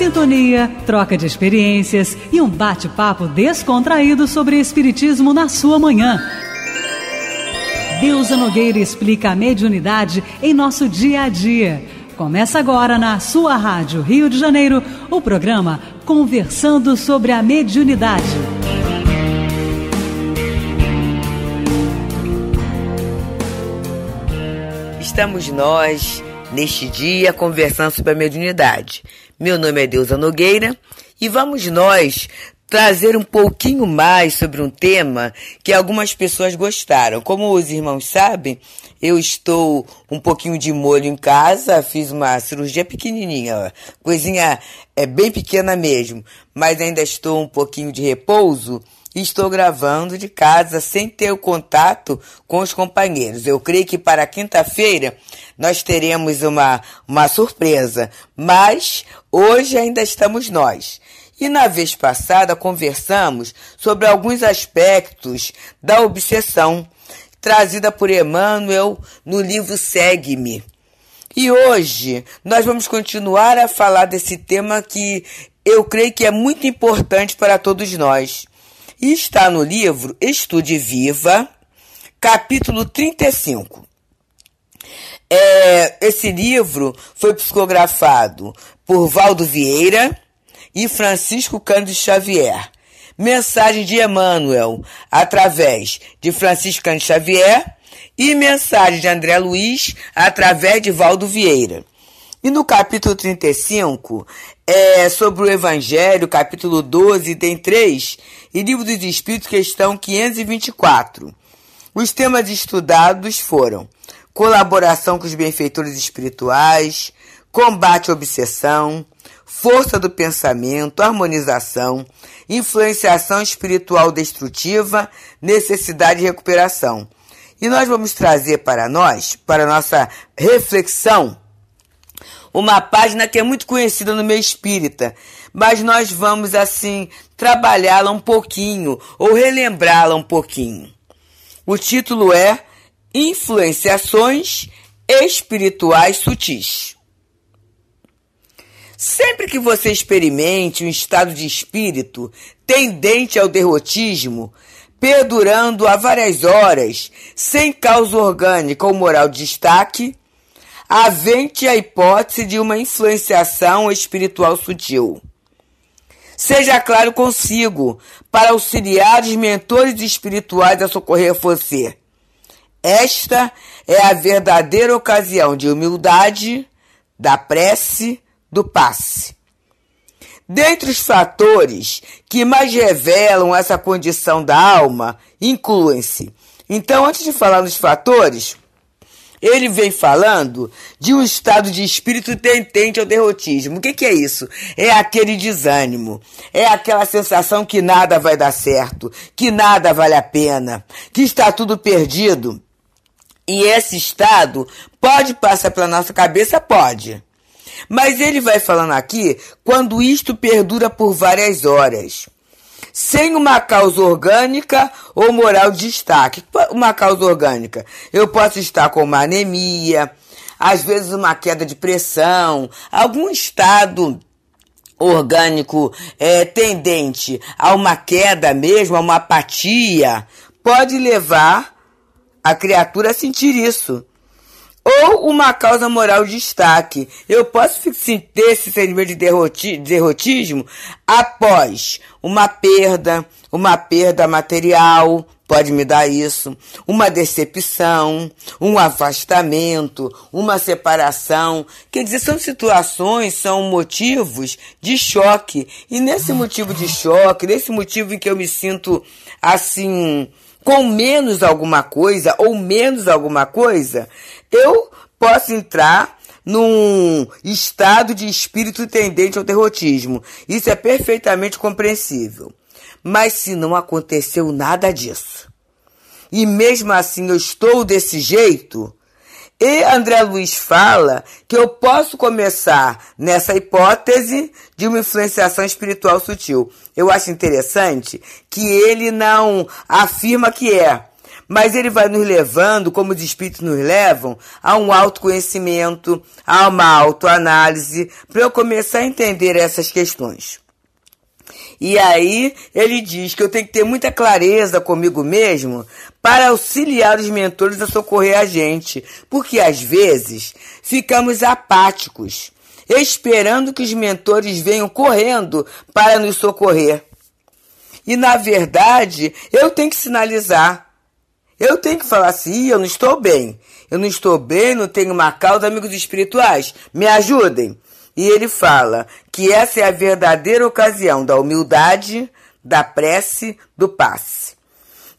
sintonia, troca de experiências e um bate-papo descontraído sobre Espiritismo na sua manhã. Deusa Nogueira explica a mediunidade em nosso dia a dia. Começa agora na sua Rádio Rio de Janeiro o programa Conversando sobre a Mediunidade. estamos nós, neste dia, conversando sobre a mediunidade. Meu nome é Deusa Nogueira e vamos nós trazer um pouquinho mais sobre um tema que algumas pessoas gostaram. Como os irmãos sabem, eu estou um pouquinho de molho em casa, fiz uma cirurgia pequenininha, coisinha é bem pequena mesmo, mas ainda estou um pouquinho de repouso. Estou gravando de casa sem ter o contato com os companheiros. Eu creio que para quinta-feira nós teremos uma, uma surpresa, mas hoje ainda estamos nós. E na vez passada conversamos sobre alguns aspectos da obsessão trazida por Emmanuel no livro Segue-me. E hoje nós vamos continuar a falar desse tema que eu creio que é muito importante para todos nós e está no livro Estude Viva, capítulo 35. É, esse livro foi psicografado por Valdo Vieira e Francisco Cândido Xavier. Mensagem de Emmanuel, através de Francisco Cândido Xavier, e mensagem de André Luiz, através de Valdo Vieira. E no capítulo 35, é, sobre o Evangelho, capítulo 12, tem 3, e Livro dos Espíritos, questão 524. Os temas estudados foram colaboração com os benfeitores espirituais, combate à obsessão, força do pensamento, harmonização, influenciação espiritual destrutiva, necessidade de recuperação. E nós vamos trazer para nós, para nossa reflexão, uma página que é muito conhecida no meio espírita, mas nós vamos assim trabalhá-la um pouquinho ou relembrá-la um pouquinho. O título é Influenciações Espirituais Sutis. Sempre que você experimente um estado de espírito tendente ao derrotismo, perdurando há várias horas, sem causa orgânica ou moral de destaque, avente a hipótese de uma influenciação espiritual sutil. Seja claro consigo, para auxiliar os mentores espirituais a socorrer você. Esta é a verdadeira ocasião de humildade, da prece, do passe. Dentre os fatores que mais revelam essa condição da alma, incluem-se. Então, antes de falar nos fatores, ele vem falando de um estado de espírito tendente ao derrotismo. O que, que é isso? É aquele desânimo, é aquela sensação que nada vai dar certo, que nada vale a pena, que está tudo perdido. E esse estado pode passar pela nossa cabeça? Pode. Mas ele vai falando aqui quando isto perdura por várias horas sem uma causa orgânica ou moral de destaque. Uma causa orgânica, eu posso estar com uma anemia, às vezes uma queda de pressão, algum estado orgânico é, tendente a uma queda mesmo, a uma apatia, pode levar a criatura a sentir isso ou uma causa moral de destaque. Eu posso ter esse sentimento de derrotismo após uma perda, uma perda material, pode me dar isso, uma decepção, um afastamento, uma separação. Quer dizer, são situações, são motivos de choque. E nesse motivo de choque, nesse motivo em que eu me sinto assim, com menos alguma coisa ou menos alguma coisa, eu posso entrar num estado de espírito tendente ao derrotismo. Isso é perfeitamente compreensível. Mas se não aconteceu nada disso, e mesmo assim eu estou desse jeito, e André Luiz fala que eu posso começar nessa hipótese de uma influenciação espiritual sutil. Eu acho interessante que ele não afirma que é, mas ele vai nos levando, como os espíritos nos levam, a um autoconhecimento, a uma autoanálise, para eu começar a entender essas questões. E aí ele diz que eu tenho que ter muita clareza comigo mesmo para auxiliar os mentores a socorrer a gente, porque às vezes ficamos apáticos, esperando que os mentores venham correndo para nos socorrer. E na verdade, eu tenho que sinalizar eu tenho que falar assim, eu não estou bem. Eu não estou bem, não tenho uma causa, amigos espirituais, me ajudem. E ele fala que essa é a verdadeira ocasião da humildade, da prece, do passe.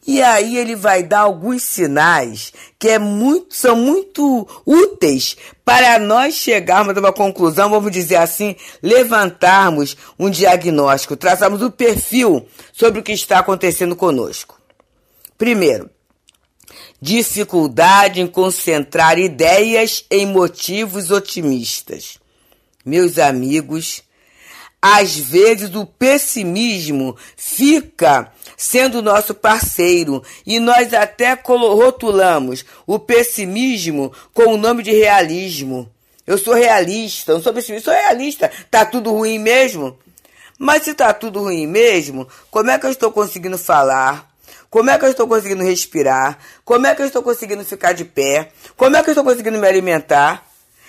E aí ele vai dar alguns sinais que é muito, são muito úteis para nós chegarmos a uma conclusão, vamos dizer assim, levantarmos um diagnóstico, traçarmos o perfil sobre o que está acontecendo conosco. Primeiro, dificuldade em concentrar ideias em motivos otimistas. Meus amigos, às vezes o pessimismo fica sendo nosso parceiro e nós até rotulamos o pessimismo com o nome de realismo. Eu sou realista, não sou pessimista, sou realista. Tá tudo ruim mesmo? Mas se tá tudo ruim mesmo, como é que eu estou conseguindo falar? Como é que eu estou conseguindo respirar? Como é que eu estou conseguindo ficar de pé? Como é que eu estou conseguindo me alimentar?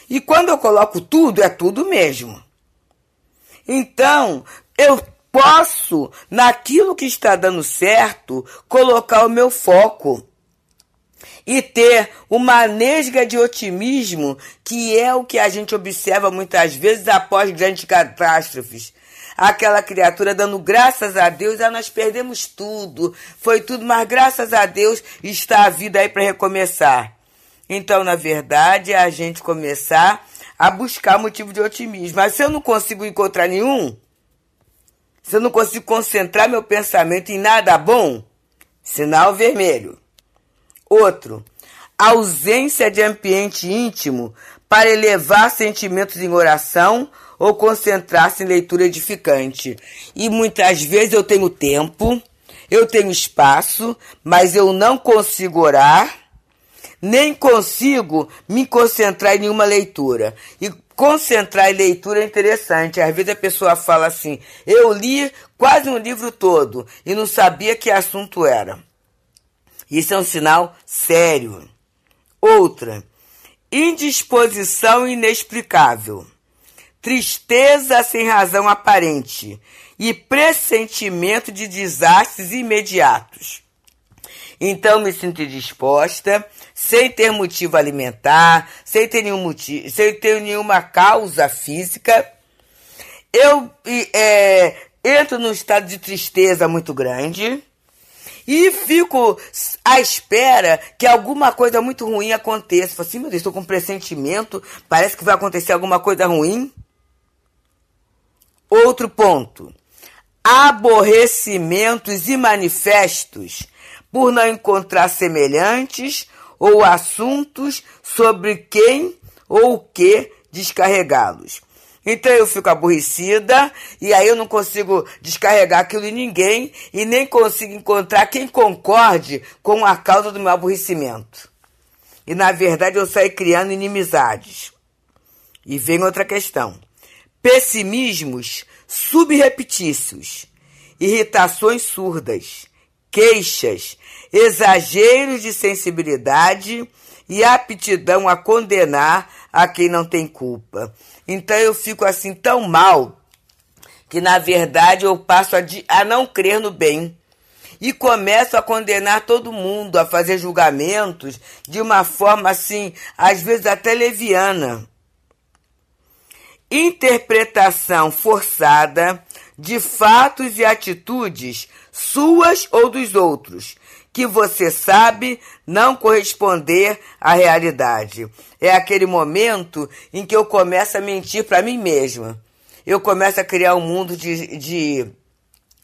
E quando eu coloco tudo, é tudo mesmo. Então, eu posso, naquilo que está dando certo, colocar o meu foco e ter uma nesga de otimismo, que é o que a gente observa muitas vezes após grandes catástrofes aquela criatura dando graças a Deus. Ah, nós perdemos tudo, foi tudo, mas graças a Deus está a vida aí para recomeçar. Então, na verdade, é a gente começar a buscar motivo de otimismo. Mas se eu não consigo encontrar nenhum, se eu não consigo concentrar meu pensamento em nada bom, sinal vermelho. Outro, ausência de ambiente íntimo para elevar sentimentos em oração ou concentrar-se em leitura edificante. E muitas vezes eu tenho tempo, eu tenho espaço, mas eu não consigo orar, nem consigo me concentrar em nenhuma leitura. E concentrar em leitura é interessante. Às vezes a pessoa fala assim: eu li quase um livro todo e não sabia que assunto era. Isso é um sinal sério. Outra, indisposição inexplicável, tristeza sem razão aparente e pressentimento de desastres imediatos. Então me sinto disposta, sem ter motivo alimentar, sem ter, nenhum motivo, sem ter nenhuma causa física. Eu é, entro num estado de tristeza muito grande e fico à espera que alguma coisa muito ruim aconteça. Falo assim, meu Deus, estou com um pressentimento, parece que vai acontecer alguma coisa ruim. Outro ponto: aborrecimentos e manifestos por não encontrar semelhantes ou assuntos sobre quem ou o que descarregá-los. Então eu fico aborrecida e aí eu não consigo descarregar aquilo em ninguém e nem consigo encontrar quem concorde com a causa do meu aborrecimento. E na verdade eu saio criando inimizades. E vem outra questão: pessimismos subrepetícios, irritações surdas, queixas, exageros de sensibilidade e aptidão a condenar a quem não tem culpa. Então eu fico assim tão mal que na verdade eu passo a, a não crer no bem e começo a condenar todo mundo, a fazer julgamentos de uma forma assim, às vezes até leviana. Interpretação forçada de fatos e atitudes suas ou dos outros, que você sabe não corresponder à realidade. É aquele momento em que eu começo a mentir para mim mesma. Eu começo a criar um mundo de, de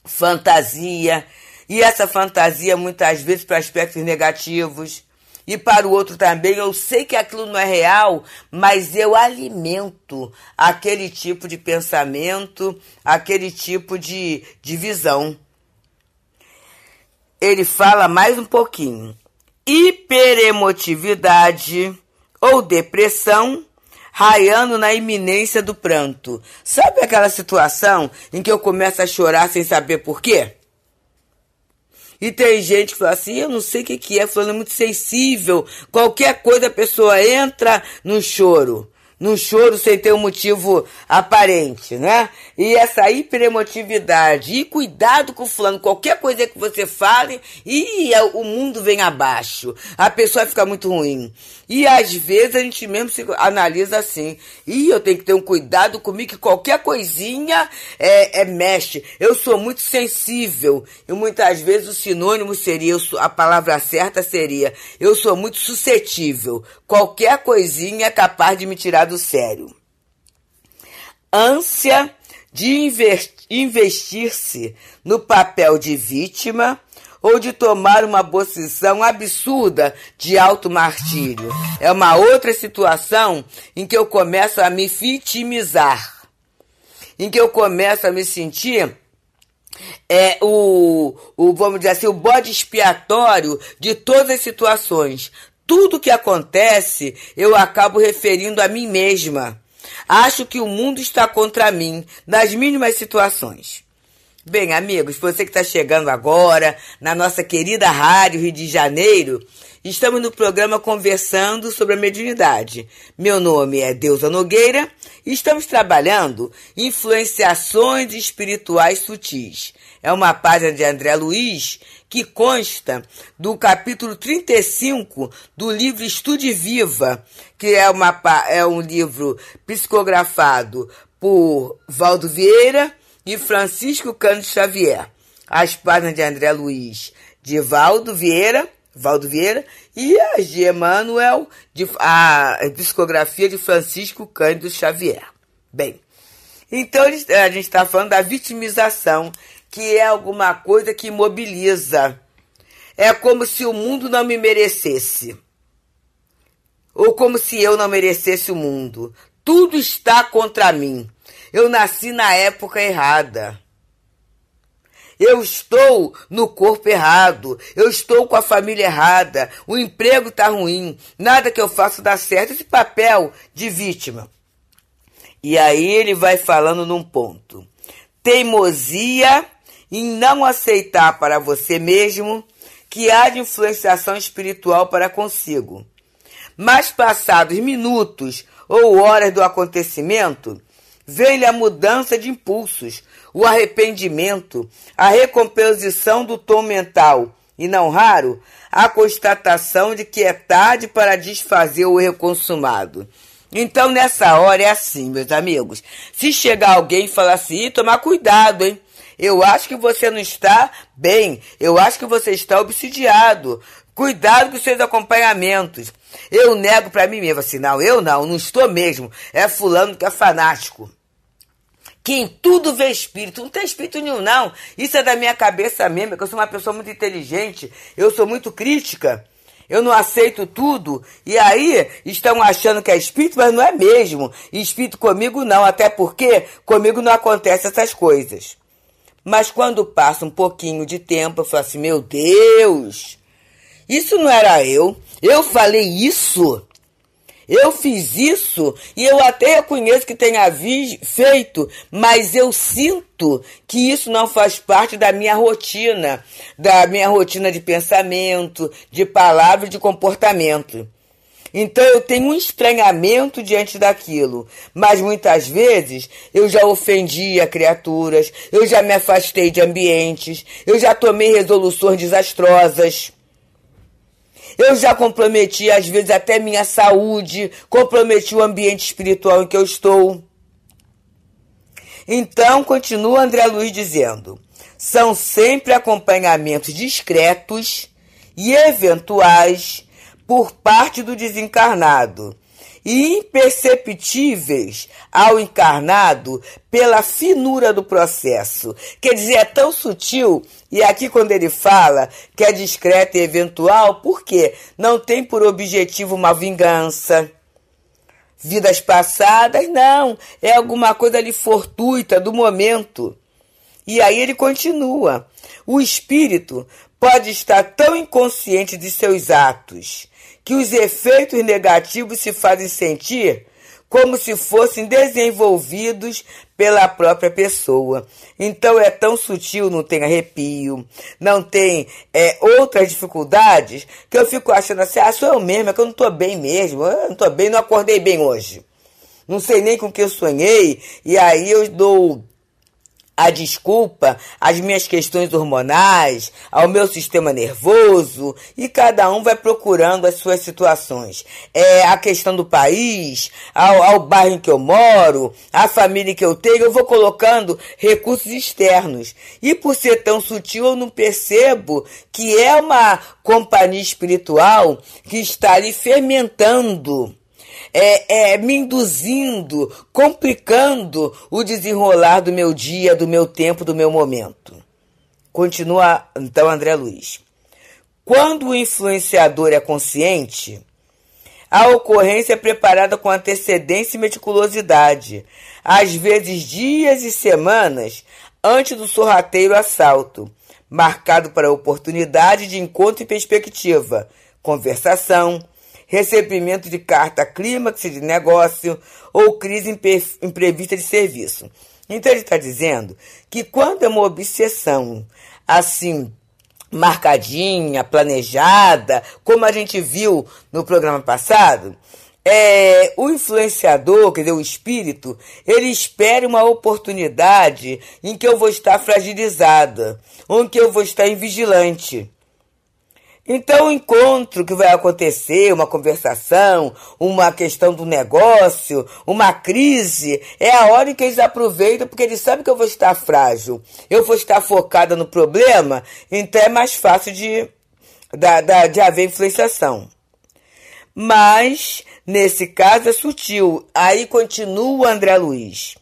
fantasia, e essa fantasia muitas vezes para aspectos negativos e para o outro também. Eu sei que aquilo não é real, mas eu alimento aquele tipo de pensamento, aquele tipo de, de visão. Ele fala mais um pouquinho. Hiperemotividade ou depressão raiando na iminência do pranto. Sabe aquela situação em que eu começo a chorar sem saber por quê? E tem gente que fala assim, eu não sei o que, é, falando é muito sensível. Qualquer coisa a pessoa entra no choro no choro sem ter um motivo aparente, né? E essa hiperemotividade. E cuidado com o fulano, qualquer coisa que você fale, e o mundo vem abaixo. A pessoa fica muito ruim. E às vezes a gente mesmo se analisa assim. E eu tenho que ter um cuidado comigo, que qualquer coisinha é, é mexe. Eu sou muito sensível. E muitas vezes o sinônimo seria, a palavra certa seria, eu sou muito suscetível. Qualquer coisinha é capaz de me tirar sério. Ânsia de investir-se no papel de vítima ou de tomar uma posição absurda de alto martírio. É uma outra situação em que eu começo a me vitimizar, em que eu começo a me sentir é o, o vamos dizer assim, o bode expiatório de todas as situações, tudo que acontece, eu acabo referindo a mim mesma. Acho que o mundo está contra mim nas mínimas situações. Bem, amigos, você que está chegando agora na nossa querida Rádio Rio de Janeiro, estamos no programa Conversando sobre a Mediunidade. Meu nome é Deusa Nogueira e estamos trabalhando influenciações espirituais sutis é uma página de André Luiz que consta do capítulo 35 do livro Estude Viva, que é, uma, é um livro psicografado por Valdo Vieira e Francisco Cândido Xavier. As páginas de André Luiz, de Valdo Vieira, Valdo Vieira, e as de Emmanuel, de, a psicografia de Francisco Cândido Xavier. Bem, então a gente está falando da vitimização que é alguma coisa que mobiliza. É como se o mundo não me merecesse. Ou como se eu não merecesse o mundo. Tudo está contra mim. Eu nasci na época errada. Eu estou no corpo errado, eu estou com a família errada, o emprego está ruim, nada que eu faça dá certo. Esse papel de vítima. E aí ele vai falando num ponto: teimosia em não aceitar para você mesmo que há de influenciação espiritual para consigo. Mas passados minutos ou horas do acontecimento, vem-lhe a mudança de impulsos, o arrependimento, a recomposição do tom mental e, não raro, a constatação de que é tarde para desfazer o erro consumado. Então, nessa hora é assim, meus amigos. Se chegar alguém e falar assim, tomar cuidado, hein? Eu acho que você não está bem. Eu acho que você está obsidiado. Cuidado com seus acompanhamentos. Eu nego para mim mesmo assim, não, eu não, não estou mesmo. É fulano que é fanático. Que em tudo vê espírito. Não tem espírito nenhum, não. Isso é da minha cabeça mesmo, é que eu sou uma pessoa muito inteligente. Eu sou muito crítica. Eu não aceito tudo. E aí estão achando que é espírito, mas não é mesmo. E espírito comigo não, até porque comigo não acontece essas coisas. Mas quando passa um pouquinho de tempo, eu falo assim: meu Deus, isso não era eu. Eu falei isso. Eu fiz isso e eu até reconheço que tenha feito, mas eu sinto que isso não faz parte da minha rotina, da minha rotina de pensamento, de palavra e de comportamento. Então eu tenho um estranhamento diante daquilo, mas muitas vezes eu já a criaturas, eu já me afastei de ambientes, eu já tomei resoluções desastrosas. Eu já comprometi, às vezes, até minha saúde, comprometi o ambiente espiritual em que eu estou. Então, continua André Luiz dizendo: são sempre acompanhamentos discretos e eventuais por parte do desencarnado e imperceptíveis ao encarnado pela finura do processo. Quer dizer, é tão sutil, e aqui quando ele fala que é discreto e eventual, por quê? não tem por objetivo uma vingança. Vidas passadas, não, é alguma coisa ali fortuita do momento. E aí ele continua: o espírito pode estar tão inconsciente de seus atos que os efeitos negativos se fazem sentir como se fossem desenvolvidos pela própria pessoa. Então é tão sutil, não tem arrepio, não tem é, outras dificuldades, que eu fico achando assim, ah, sou eu mesmo, é que eu não estou bem mesmo, eu não estou bem, não acordei bem hoje. Não sei nem com que eu sonhei, e aí eu dou a desculpa às minhas questões hormonais, ao meu sistema nervoso, e cada um vai procurando as suas situações. É a questão do país, ao, ao bairro em que eu moro, a família que eu tenho, eu vou colocando recursos externos. E por ser tão sutil, eu não percebo que é uma companhia espiritual que está ali fermentando é, é, me induzindo, complicando o desenrolar do meu dia, do meu tempo, do meu momento. Continua então André Luiz. Quando o influenciador é consciente, a ocorrência é preparada com antecedência e meticulosidade, às vezes dias e semanas antes do sorrateiro assalto, marcado para oportunidade de encontro e perspectiva, conversação, recebimento de carta clímax de negócio ou crise imprevista de serviço. Então ele está dizendo que quando é uma obsessão assim marcadinha, planejada, como a gente viu no programa passado, é, o influenciador, quer dizer, o espírito, ele espera uma oportunidade em que eu vou estar fragilizada, ou em que eu vou estar em vigilante. Então, o encontro que vai acontecer, uma conversação, uma questão do negócio, uma crise, é a hora em que eles aproveitam, porque eles sabem que eu vou estar frágil, eu vou estar focada no problema, então é mais fácil de, da, da, de haver influenciação. Mas, nesse caso, é sutil. Aí continua o André Luiz.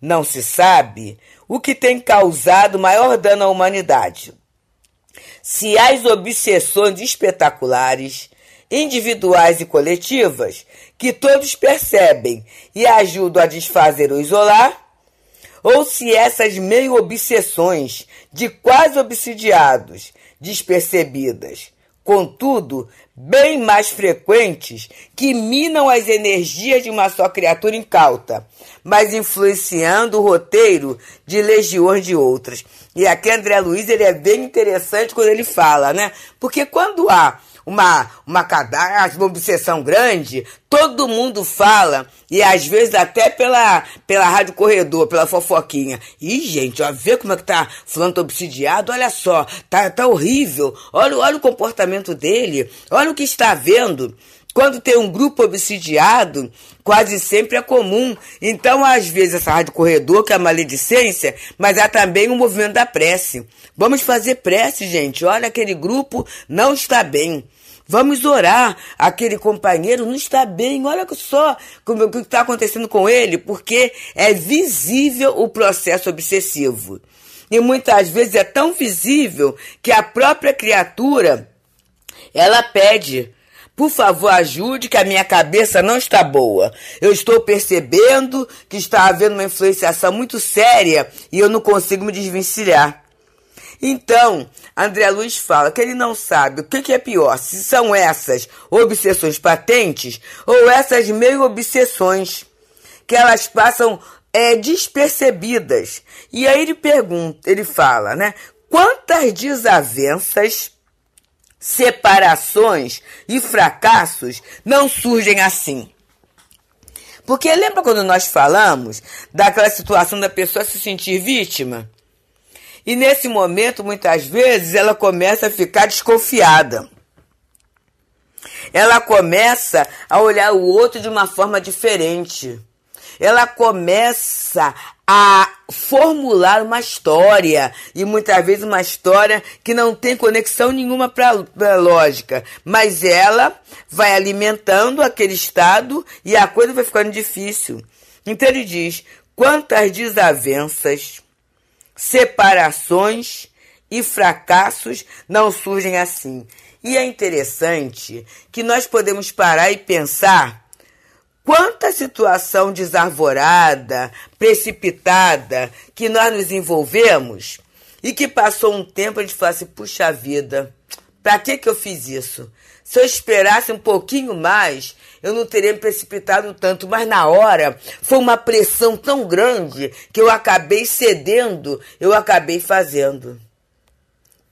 Não se sabe o que tem causado maior dano à humanidade se as obsessões espetaculares, individuais e coletivas, que todos percebem e ajudam a desfazer ou isolar, ou se essas meio obsessões de quase obsidiados, despercebidas, contudo, bem mais frequentes que minam as energias de uma só criatura incauta, mas influenciando o roteiro de legiões de outras. E aqui André Luiz ele é bem interessante quando ele fala, né? Porque quando há uma, uma cadastro, uma obsessão grande, todo mundo fala, e às vezes até pela, pela rádio corredor, pela fofoquinha. Ih, gente, ó, vê como é que tá falando tá obsidiado, olha só, tá, tá horrível, olha, olha o comportamento dele, olha o que está vendo. Quando tem um grupo obsidiado, quase sempre é comum. Então, às vezes, essa rádio corredor, que é a maledicência, mas há também o um movimento da prece. Vamos fazer prece, gente. Olha, aquele grupo não está bem. Vamos orar. Aquele companheiro não está bem. Olha só como, o que está acontecendo com ele, porque é visível o processo obsessivo. E muitas vezes é tão visível que a própria criatura ela pede. Por favor, ajude, que a minha cabeça não está boa. Eu estou percebendo que está havendo uma influenciação muito séria e eu não consigo me desvencilhar. Então, André Luiz fala que ele não sabe o que, que é pior, se são essas obsessões patentes ou essas meio obsessões que elas passam é, despercebidas. E aí ele pergunta, ele fala, né? Quantas desavenças, separações e fracassos não surgem assim? Porque lembra quando nós falamos daquela situação da pessoa se sentir vítima? E nesse momento, muitas vezes, ela começa a ficar desconfiada. Ela começa a olhar o outro de uma forma diferente. Ela começa a formular uma história e muitas vezes uma história que não tem conexão nenhuma para a lógica, mas ela vai alimentando aquele estado e a coisa vai ficando difícil. Então ele diz: quantas desavenças separações e fracassos não surgem assim. E é interessante que nós podemos parar e pensar quanta situação desarvorada, precipitada que nós nos envolvemos e que passou um tempo a gente fala assim: puxa vida, para que, que eu fiz isso? Se eu esperasse um pouquinho mais, eu não teria me precipitado tanto, mas na hora foi uma pressão tão grande que eu acabei cedendo, eu acabei fazendo.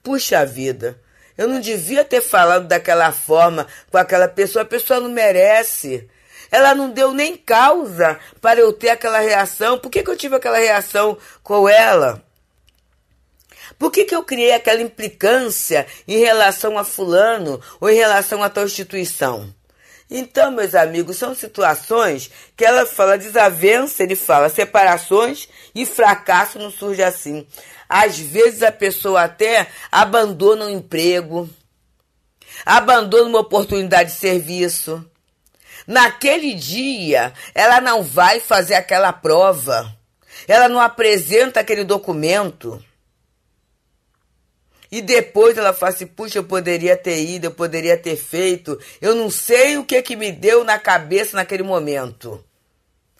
Puxa vida, eu não devia ter falado daquela forma com aquela pessoa, a pessoa não merece. Ela não deu nem causa para eu ter aquela reação. Por que, que eu tive aquela reação com ela? Por que, que eu criei aquela implicância em relação a Fulano ou em relação a tal instituição? Então, meus amigos, são situações que ela fala desavença, ele fala separações e fracasso não surge assim. Às vezes a pessoa até abandona um emprego, abandona uma oportunidade de serviço. Naquele dia, ela não vai fazer aquela prova, ela não apresenta aquele documento. E depois ela fala assim: puxa, eu poderia ter ido, eu poderia ter feito. Eu não sei o que é que me deu na cabeça naquele momento.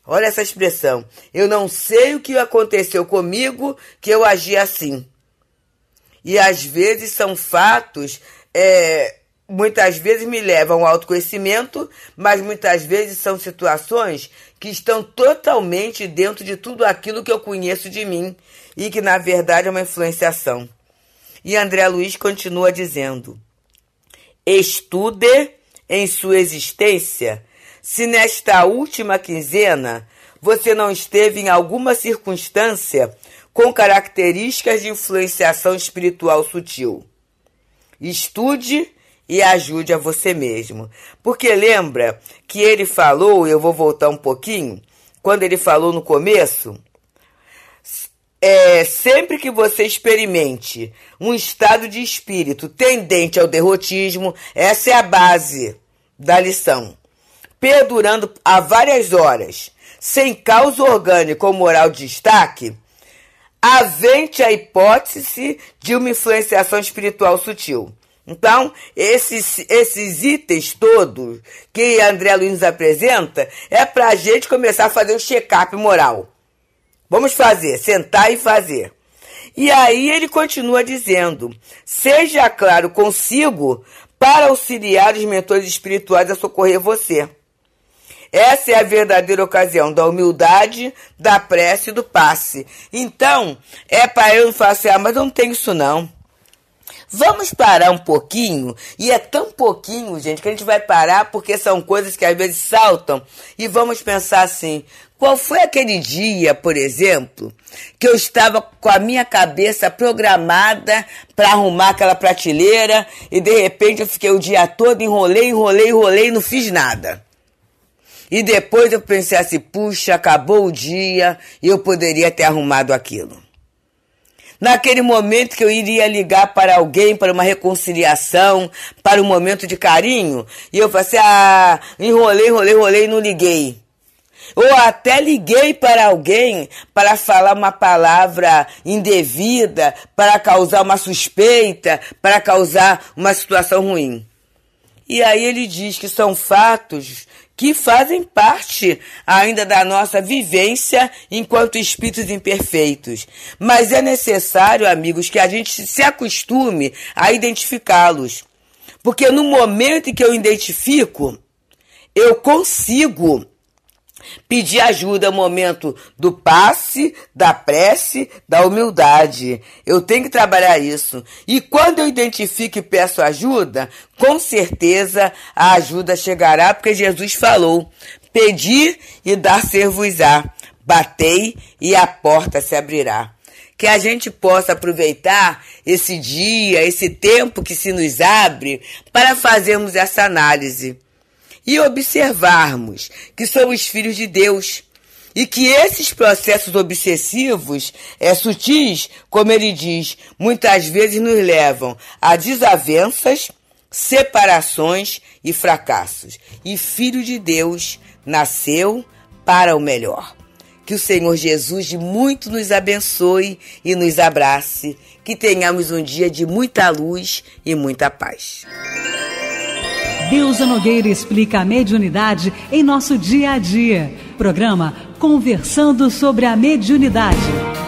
Olha essa expressão. Eu não sei o que aconteceu comigo que eu agi assim. E às vezes são fatos, é, muitas vezes me levam ao autoconhecimento, mas muitas vezes são situações que estão totalmente dentro de tudo aquilo que eu conheço de mim e que na verdade é uma influenciação. E André Luiz continua dizendo: estude em sua existência se nesta última quinzena você não esteve em alguma circunstância com características de influenciação espiritual sutil. Estude e ajude a você mesmo. Porque lembra que ele falou, eu vou voltar um pouquinho, quando ele falou no começo, é, sempre que você experimente um estado de espírito tendente ao derrotismo, essa é a base da lição. Perdurando há várias horas, sem causa orgânica ou moral de destaque, avente a hipótese de uma influenciação espiritual sutil. Então, esses, esses itens todos que André Luiz apresenta é para a gente começar a fazer o um check-up moral. Vamos fazer, sentar e fazer. E aí ele continua dizendo: seja claro consigo para auxiliar os mentores espirituais a socorrer você. Essa é a verdadeira ocasião da humildade, da prece e do passe. Então, é para eu não falar assim, ah, mas eu não tenho isso não. Vamos parar um pouquinho, e é tão pouquinho, gente, que a gente vai parar porque são coisas que às vezes saltam, e vamos pensar assim: qual foi aquele dia, por exemplo, que eu estava com a minha cabeça programada para arrumar aquela prateleira e de repente eu fiquei o dia todo, enrolei, enrolei, enrolei e não fiz nada? E depois eu pensei assim: puxa, acabou o dia e eu poderia ter arrumado aquilo. Naquele momento que eu iria ligar para alguém, para uma reconciliação, para um momento de carinho, e eu falei assim: ah, enrolei, enrolei, enrolei e não liguei ou até liguei para alguém para falar uma palavra indevida, para causar uma suspeita, para causar uma situação ruim. E aí ele diz que são fatos que fazem parte ainda da nossa vivência enquanto espíritos imperfeitos. Mas é necessário, amigos, que a gente se acostume a identificá-los. Porque no momento em que eu identifico, eu consigo Pedir ajuda é o momento do passe, da prece, da humildade. Eu tenho que trabalhar isso. E quando eu identifico e peço ajuda, com certeza a ajuda chegará, porque Jesus falou: pedir e dar-se-vos-á, batei e a porta se abrirá que a gente possa aproveitar esse dia, esse tempo que se nos abre para fazermos essa análise e observarmos que somos filhos de Deus e que esses processos obsessivos, é, sutis, como ele diz, muitas vezes nos levam a desavenças, separações e fracassos. E filho de Deus nasceu para o melhor. Que o Senhor Jesus de muito nos abençoe e nos abrace. Que tenhamos um dia de muita luz e muita paz. Deusa Nogueira explica a mediunidade em nosso dia a dia. Programa Conversando sobre a Mediunidade.